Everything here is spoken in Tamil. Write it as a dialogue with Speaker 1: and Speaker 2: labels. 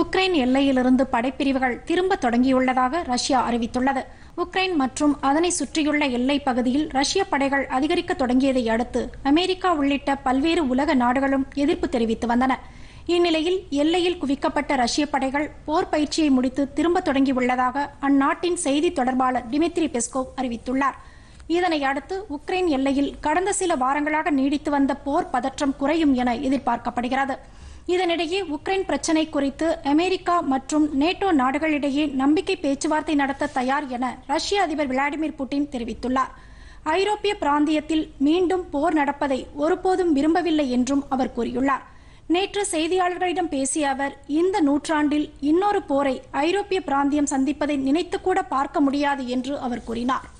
Speaker 1: உக்ரைன் எல்லையிலிருந்து படைப்பிரிவுகள் திரும்ப தொடங்கியுள்ளதாக ரஷ்யா அறிவித்துள்ளது உக்ரைன் மற்றும் அதனை சுற்றியுள்ள எல்லை பகுதியில் ரஷ்ய படைகள் அதிகரிக்க தொடங்கியதை அடுத்து அமெரிக்கா உள்ளிட்ட பல்வேறு உலக நாடுகளும் எதிர்ப்பு தெரிவித்து வந்தன இந்நிலையில் எல்லையில் குவிக்கப்பட்ட ரஷ்ய படைகள் போர் பயிற்சியை முடித்து திரும்ப தொடங்கியுள்ளதாக அந்நாட்டின் செய்தி தொடர்பாளர் டிமித்ரி பெஸ்கோவ் அறிவித்துள்ளார் இதனை அடுத்து உக்ரைன் எல்லையில் கடந்த சில வாரங்களாக நீடித்து வந்த போர் பதற்றம் குறையும் என எதிர்பார்க்கப்படுகிறது இதனிடையே உக்ரைன் பிரச்சினை குறித்து அமெரிக்கா மற்றும் நேட்டோ நாடுகளிடையே நம்பிக்கை பேச்சுவார்த்தை நடத்த தயார் என ரஷ்ய அதிபர் விளாடிமிர் புட்டின் தெரிவித்துள்ளார் ஐரோப்பிய பிராந்தியத்தில் மீண்டும் போர் நடப்பதை ஒருபோதும் விரும்பவில்லை என்றும் அவர் கூறியுள்ளார் நேற்று செய்தியாளர்களிடம் பேசிய அவர் இந்த நூற்றாண்டில் இன்னொரு போரை ஐரோப்பிய பிராந்தியம் சந்திப்பதை நினைத்துக்கூட பார்க்க முடியாது என்று அவர் கூறினார்